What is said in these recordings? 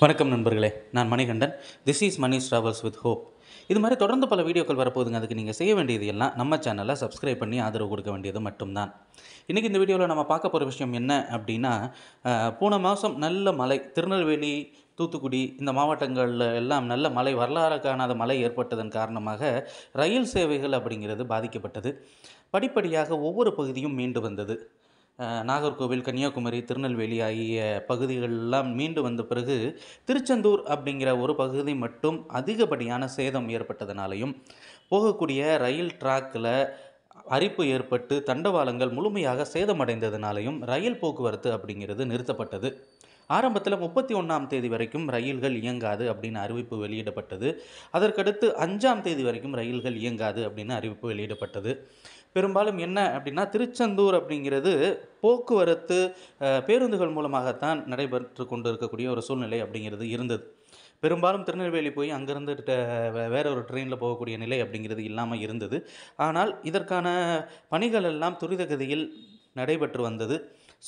வணக்கம் நண்பர்களே நான் Manikandan this is Mani travels with hope இது மாதிரி தொடர்ந்து பல வீடியோக்கள் வரப்போகுதுங்க அதுக்கு நீங்கள் செய்ய வேண்டியது எல்லாம் நம்ம சேனலை சப்ஸ்கிரைப் பண்ணி ஆதரவு கொடுக்க வேண்டியது மட்டும்தான் இன்றைக்கி இந்த வீடியோவில் நம்ம பார்க்க போகிற விஷயம் என்ன அப்படின்னா போன மாதம் நல்ல மழை திருநெல்வேலி தூத்துக்குடி இந்த மாவட்டங்களில் எல்லாம் நல்ல மழை வரலாறு காணாத மழை ஏற்பட்டதன் காரணமாக ரயில் சேவைகள் அப்படிங்கிறது பாதிக்கப்பட்டது படிப்படியாக ஒவ்வொரு பகுதியும் மீண்டு வந்தது நாகர்கோவில் கன்னியாகுமரி திருநெல்வேலி ஆகிய பகுதிகளெல்லாம் மீண்டு வந்த பிறகு திருச்செந்தூர் அப்படிங்கிற ஒரு பகுதி மட்டும் அதிகப்படியான சேதம் ஏற்பட்டதுனாலையும் போகக்கூடிய ரயில் ட்ராக்கில் அரிப்பு ஏற்பட்டு தண்டவாளங்கள் முழுமையாக சேதமடைந்ததுனாலையும் ரயில் போக்குவரத்து அப்படிங்கிறது நிறுத்தப்பட்டது ஆரம்பத்தில் முப்பத்தி ஒன்றாம் தேதி வரைக்கும் ரயில்கள் இயங்காது அப்படின்னு அறிவிப்பு வெளியிடப்பட்டது அதற்கடுத்து அஞ்சாம் தேதி வரைக்கும் ரயில்கள் இயங்காது அப்படின்னு அறிவிப்பு வெளியிடப்பட்டது பெரும்பாலும் என்ன அப்படின்னா திருச்செந்தூர் அப்படிங்கிறது போக்குவரத்து பேருந்துகள் மூலமாகத்தான் நடைபெற்று கொண்டு இருக்கக்கூடிய ஒரு சூழ்நிலை அப்படிங்கிறது இருந்தது பெரும்பாலும் திருநெல்வேலி போய் அங்கேருந்து வேற ஒரு ட்ரெயினில் போகக்கூடிய நிலை அப்படிங்கிறது இல்லாமல் இருந்தது ஆனால் இதற்கான பணிகள் எல்லாம் துரிதகதியில் நடைபெற்று வந்தது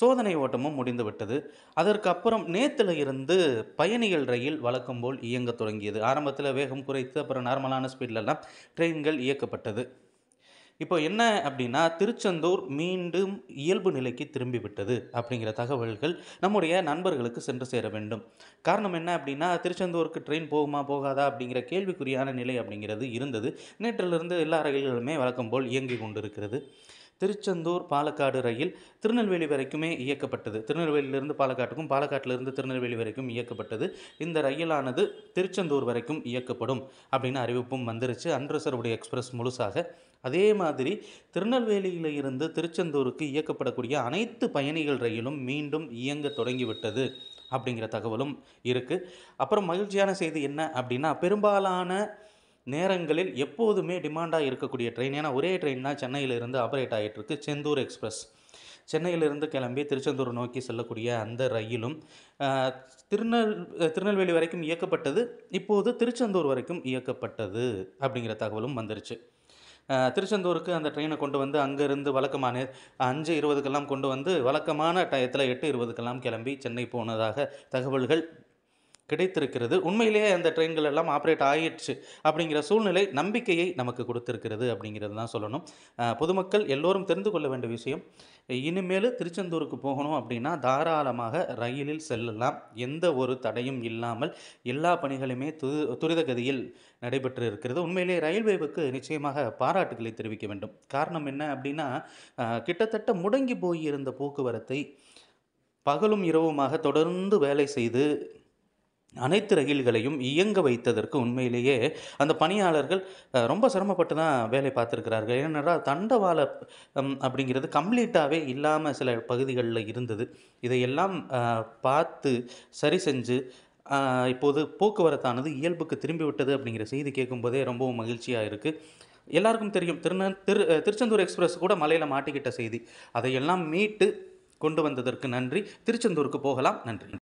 சோதனை ஓட்டமும் முடிந்துவிட்டது அதற்கு அப்புறம் நேத்துல இருந்து பயணிகள் ரயில் வழக்கம் போல் இயங்க தொடங்கியது ஆரம்பத்தில் வேகம் குறைத்து அப்புறம் நார்மலான ஸ்பீட்லலாம் ட்ரெயின்கள் இயக்கப்பட்டது இப்போ என்ன அப்படின்னா திருச்செந்தூர் மீண்டும் இயல்பு நிலைக்கு திரும்பிவிட்டது அப்படிங்கிற தகவல்கள் நம்முடைய நண்பர்களுக்கு சென்று சேர வேண்டும் காரணம் என்ன அப்படின்னா திருச்செந்தூருக்கு ட்ரெயின் போகுமா போகாதா அப்படிங்கிற கேள்விக்குறியான நிலை அப்படிங்கிறது இருந்தது நேற்றிலிருந்து எல்லா ரயில்களுமே வழக்கம் போல் இயங்கி கொண்டிருக்கிறது திருச்செந்தூர் பாலக்காடு ரயில் திருநெல்வேலி வரைக்குமே இயக்கப்பட்டது திருநெல்வேலியிலிருந்து பாலக்காட்டுக்கும் பாலக்காட்டிலிருந்து திருநெல்வேலி வரைக்கும் இயக்கப்பட்டது இந்த ரயிலானது திருச்செந்தூர் வரைக்கும் இயக்கப்படும் அப்படின்னு அறிவிப்பும் வந்துருச்சு அன்றசருடைய எக்ஸ்பிரஸ் முழுசாக அதே மாதிரி திருநெல்வேலியில் இருந்து திருச்செந்தூருக்கு இயக்கப்படக்கூடிய அனைத்து பயணிகள் ரயிலும் மீண்டும் இயங்க தொடங்கிவிட்டது அப்படிங்கிற தகவலும் இருக்குது அப்புறம் மகிழ்ச்சியான செய்தி என்ன அப்படின்னா பெரும்பாலான நேரங்களில் எப்போதுமே டிமாண்டாக இருக்கக்கூடிய ட்ரெயின் ஏன்னா ஒரே ட்ரெயின் தான் சென்னையிலிருந்து ஆப்ரேட் ஆகிட்டுருக்கு செந்தூர் எக்ஸ்பிரஸ் சென்னையிலிருந்து கிளம்பி திருச்செந்தூர் நோக்கி செல்லக்கூடிய அந்த ரயிலும் திருநெல் திருநெல்வேலி வரைக்கும் இயக்கப்பட்டது இப்போது திருச்செந்தூர் வரைக்கும் இயக்கப்பட்டது அப்படிங்கிற தகவலும் வந்துருச்சு திருச்செந்தூருக்கு அந்த ட்ரெயினை கொண்டு வந்து அங்கேருந்து வழக்கமான அஞ்சு இருபதுக்கெல்லாம் கொண்டு வந்து வழக்கமான டயத்தில் எட்டு இருபதுக்கெல்லாம் கிளம்பி சென்னை போனதாக தகவல்கள் கிடைத்திருக்கிறது உண்மையிலேயே அந்த ட்ரெயின்கள் எல்லாம் ஆப்ரேட் ஆகிடுச்சு அப்படிங்கிற சூழ்நிலை நம்பிக்கையை நமக்கு கொடுத்திருக்கிறது அப்படிங்கிறது தான் சொல்லணும் பொதுமக்கள் எல்லோரும் தெரிந்து கொள்ள வேண்டிய விஷயம் இனிமேல் திருச்செந்தூருக்கு போகணும் அப்படின்னா தாராளமாக ரயிலில் செல்லலாம் எந்த ஒரு தடையும் இல்லாமல் எல்லா பணிகளுமே து துரிதகதியில் நடைபெற்று இருக்கிறது உண்மையிலே ரயில்வேவுக்கு நிச்சயமாக பாராட்டுகளை தெரிவிக்க வேண்டும் காரணம் என்ன அப்படின்னா கிட்டத்தட்ட முடங்கி போயிருந்த போக்குவரத்தை பகலும் இரவுமாக தொடர்ந்து வேலை செய்து அனைத்து ரயில்களையும் இயங்க வைத்ததற்கு உண்மையிலேயே அந்த பணியாளர்கள் ரொம்ப சிரமப்பட்டு தான் வேலை பார்த்துருக்கிறார்கள் ஏன்னா தண்டவாள அப்படிங்கிறது கம்ப்ளீட்டாகவே இல்லாமல் சில பகுதிகளில் இருந்தது இதையெல்லாம் பார்த்து சரி செஞ்சு இப்போது போக்குவரத்தானது இயல்புக்கு திரும்பிவிட்டது அப்படிங்கிற செய்தி கேட்கும்போதே ரொம்பவும் மகிழ்ச்சியாக இருக்குது எல்லாருக்கும் தெரியும் திருந திரு திருச்செந்தூர் எக்ஸ்பிரஸ் கூட மலையில் மாட்டிக்கிட்ட செய்தி அதையெல்லாம் மீட்டு கொண்டு வந்ததற்கு நன்றி திருச்செந்தூருக்கு போகலாம் நன்றி